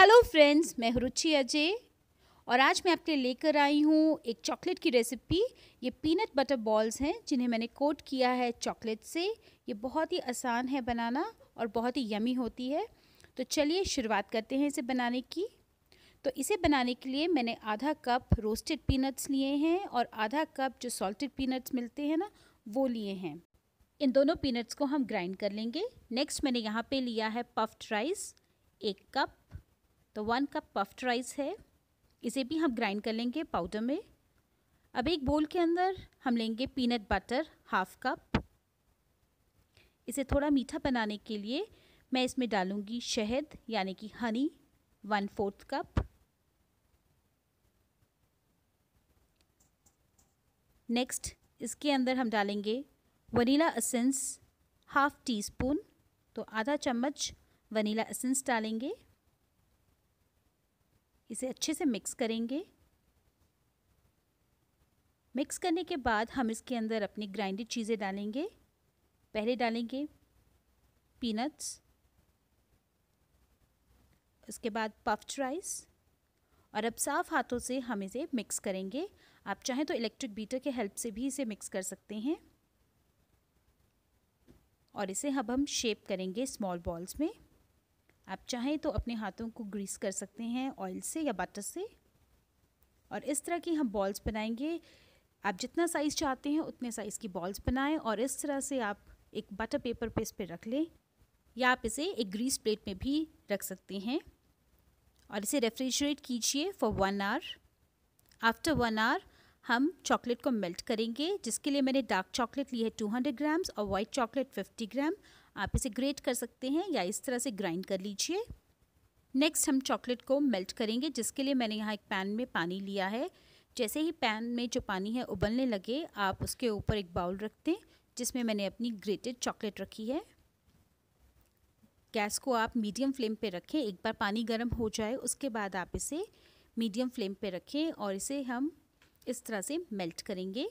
hello friends मैं रुचि अजय और आज मैं आपके लेकर आई हूँ एक चॉकलेट की रेसिपी ये पीनट बटर बॉल्स हैं जिन्हें मैंने कोट किया है चॉकलेट से ये बहुत ही आसान है बनाना और बहुत ही यमी होती है तो चलिए शुरुआत करते हैं इसे बनाने की तो इसे बनाने के लिए मैंने आधा कप रोस्टेड पीनट्स लिए हैं और आधा कप जो सॉल्टेड पीनट्स मिलते हैं ना वो लिए हैं इन दोनों पीनट्स को हम ग्राइंड कर लेंगे नेक्स्ट मैंने यहाँ पे लिया है पफ्ड राइस एक कप तो वन कप पफ्ड राइस है इसे भी हम ग्राइंड कर लेंगे पाउडर में अब एक बोल के अंदर हम लेंगे पीनट बटर हाफ कप इसे थोड़ा मीठा बनाने के लिए मैं इसमें डालूंगी शहद यानी कि honey one fourth cup next इसके अंदर हम डालेंगे vanilla essence half teaspoon तो आधा चम्मच वनीला असेंस डालेंगे इसे अच्छे से मिक्स करेंगे मिक्स करने के बाद हम इसके अंदर अपनी ग्राइंडेड चीज़ें डालेंगे पहले डालेंगे पीनट्स उसके बाद पफ्ड राइस और अब साफ़ हाथों से हम इसे मिक्स करेंगे आप चाहें तो इलेक्ट्रिक बीटर के हेल्प से भी इसे मिक्स कर सकते हैं और इसे अब हम शेप करेंगे स्मॉल बॉल्स में आप चाहें तो अपने हाथों को ग्रीस कर सकते हैं ऑयल से या बटर से और इस तरह की हम बॉल्स बनाएंगे आप जितना साइज़ चाहते हैं उतने साइज़ की बॉल्स बनाएं और इस तरह से आप एक बटर पेपर पे इस पर रख लें या आप इसे एक ग्रीस प्लेट में भी रख सकते हैं और इसे रेफ्रिजरेट कीजिए for one hour after one hour हम चॉकलेट को मेल्ट करेंगे जिसके लिए मैंने डार्क चॉकलेट ली है टू हंड्रेड ग्राम्स और वाइट चॉकलेट फिफ्टी ग्राम आप इसे ग्रेट कर सकते हैं या इस तरह से ग्राइंड कर लीजिए नेक्स्ट हम चॉकलेट को मेल्ट करेंगे जिसके लिए मैंने यहाँ एक पैन में पानी लिया है जैसे ही पैन में जो पानी है उबलने लगे आप उसके ऊपर एक बाउल रख दें जिसमें मैंने अपनी ग्रेटेड चॉकलेट रखी है गैस को आप मीडियम फ्लेम पे रखें एक बार पानी गर्म हो जाए उसके बाद आप इसे मीडियम फ्लेम पे रखें और इसे हम इस तरह से मेल्ट करेंगे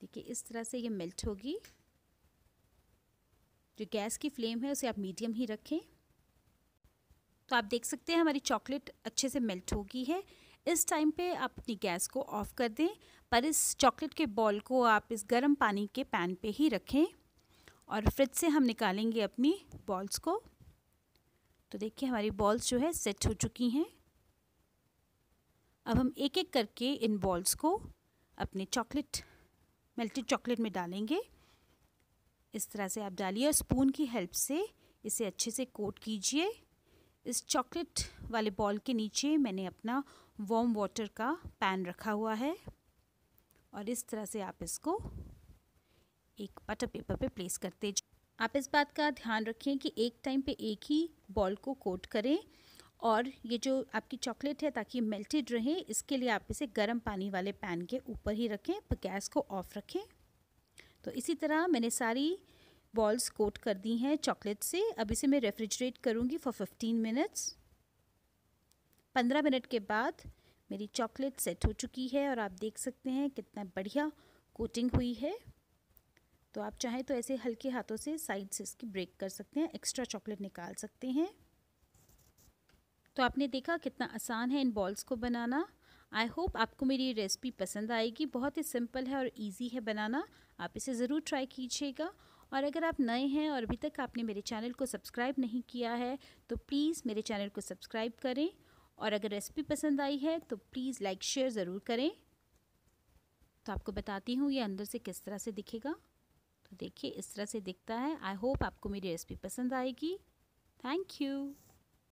देखिए इस तरह से ये मेल्ट होगी जो गैस की फ्लेम है उसे आप मीडियम ही रखें तो आप देख सकते हैं हमारी चॉकलेट अच्छे से मेल्ट हो गई है इस टाइम पे आप अपनी गैस को ऑफ़ कर दें पर इस चॉकलेट के बॉल को आप इस गर्म पानी के पैन पे ही रखें और फ्रिज से हम निकालेंगे अपनी बॉल्स को तो देखिए हमारी बॉल्स जो है सेट हो चुकी हैं अब हम एक एक करके इन बॉल्स को अपने चॉकलेट मेल्टेड चॉकलेट में डालेंगे इस तरह से आप डालिए और स्पून की हेल्प से इसे अच्छे से कोट कीजिए इस चॉकलेट वाले बॉल के नीचे मैंने अपना वॉम वाटर का पैन रखा हुआ है और इस तरह से आप इसको एक बटर पेपर पे प्लेस करते आप इस बात का ध्यान रखें कि एक टाइम पे एक ही बॉल को कोट करें और ये जो आपकी चॉकलेट है ताकि मेल्टेड रहे इसके लिए आप इसे गर्म पानी वाले पैन के ऊपर ही रखें गैस को ऑफ रखें तो इसी तरह मैंने सारी बॉल्स कोट कर दी हैं चॉकलेट से अब इसे मैं रेफ्रिजरेट करूँगी फॉर फिफ्टीन मिनट्स पंद्रह मिनट के बाद मेरी चॉकलेट सेट हो चुकी है और आप देख सकते हैं कितना बढ़िया कोटिंग हुई है तो आप चाहें तो ऐसे हल्के हाथों से साइड से इसकी ब्रेक कर सकते हैं एक्स्ट्रा चॉकलेट निकाल सकते हैं तो आपने देखा कितना आसान है इन बॉल्स को बनाना आई होप आपको मेरी रेसिपी पसंद आएगी बहुत ही सिंपल है और इजी है बनाना आप इसे ज़रूर ट्राई कीजिएगा और अगर आप नए हैं और अभी तक आपने मेरे चैनल को सब्सक्राइब नहीं किया है तो प्लीज़ मेरे चैनल को सब्सक्राइब करें और अगर रेसिपी पसंद आई है तो प्लीज़ लाइक शेयर ज़रूर करें तो आपको बताती हूँ ये अंदर से किस तरह से दिखेगा तो देखिए इस तरह से दिखता है आई होप आपको मेरी रेसिपी पसंद आएगी थैंक यू